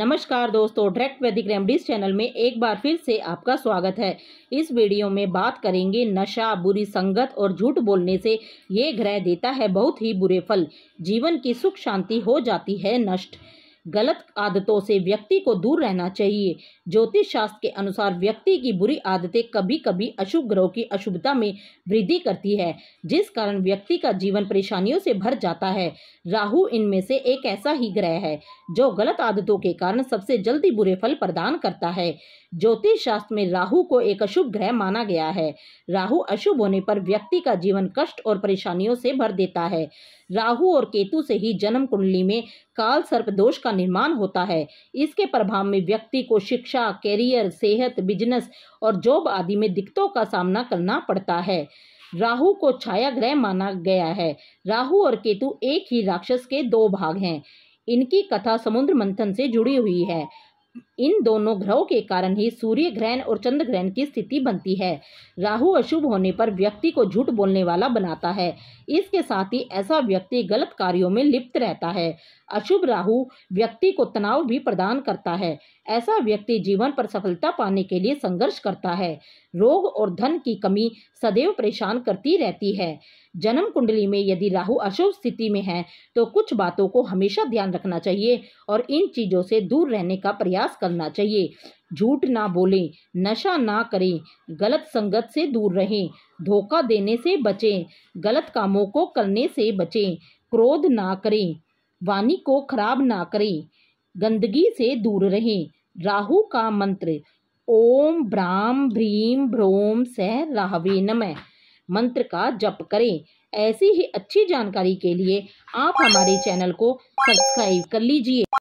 नमस्कार दोस्तों डायरेक्ट वैदिक रेमडीज चैनल में एक बार फिर से आपका स्वागत है इस वीडियो में बात करेंगे नशा बुरी संगत और झूठ बोलने से ये ग्रह देता है बहुत ही बुरे फल जीवन की सुख शांति हो जाती है नष्ट गलत आदतों से व्यक्ति को दूर रहना चाहिए ज्योतिष शास्त्र के अनुसार व्यक्ति की बुरी आदतें कभी कभी अशुभ ग्रहों की अशुभता में वृद्धि करती है जिस कारण व्यक्ति का जीवन परेशानियों से भर जाता है राहु इनमें से एक ऐसा ही ग्रह है जो गलत आदतों के कारण सबसे जल्दी बुरे फल प्रदान करता है ज्योतिष शास्त्र में राहु को एक अशुभ ग्रह माना गया है राहु अशुभ होने पर व्यक्ति का जीवन कष्ट और परेशानियों से भर देता है राहु और केतु से ही जन्म कुंडली में काल सर्प दोष का निर्माण होता है इसके प्रभाव में व्यक्ति को शिक्षा कैरियर सेहत बिजनेस और जॉब आदि में दिक्कतों का सामना करना पड़ता है राहु को छाया ग्रह माना गया है राहु और केतु एक ही राक्षस के दो भाग हैं इनकी कथा समुद्र मंथन से जुड़ी हुई है इन दोनों ग्रहों के कारण ही सूर्य ग्रहण और चंद्र ग्रहण की स्थिति बनती है राहु अशुभ होने पर व्यक्ति को झूठ बोलने वाला बनाता है इसके साथ ही ऐसा व्यक्ति गलत कार्यों में लिप्त रहता है अशुभ राहु व्यक्ति को तनाव भी प्रदान करता है ऐसा व्यक्ति जीवन पर सफलता पाने के लिए संघर्ष करता है रोग और धन की कमी सदैव परेशान करती रहती है जन्म कुंडली में यदि राहु अशुभ स्थिति में है तो कुछ बातों को हमेशा ध्यान रखना चाहिए और इन चीज़ों से दूर रहने का प्रयास करना चाहिए झूठ ना बोलें नशा ना करें गलत संगत से दूर रहें धोखा देने से बचें गलत कामों को करने से बचें क्रोध ना करें वाणी को खराब ना करें गंदगी से दूर रहें राहु का मंत्र ओम ब्राम भ्रीम भ्रोम सह राहवे नमः मंत्र का जप करें ऐसी ही अच्छी जानकारी के लिए आप हमारे चैनल को सब्सक्राइब कर लीजिए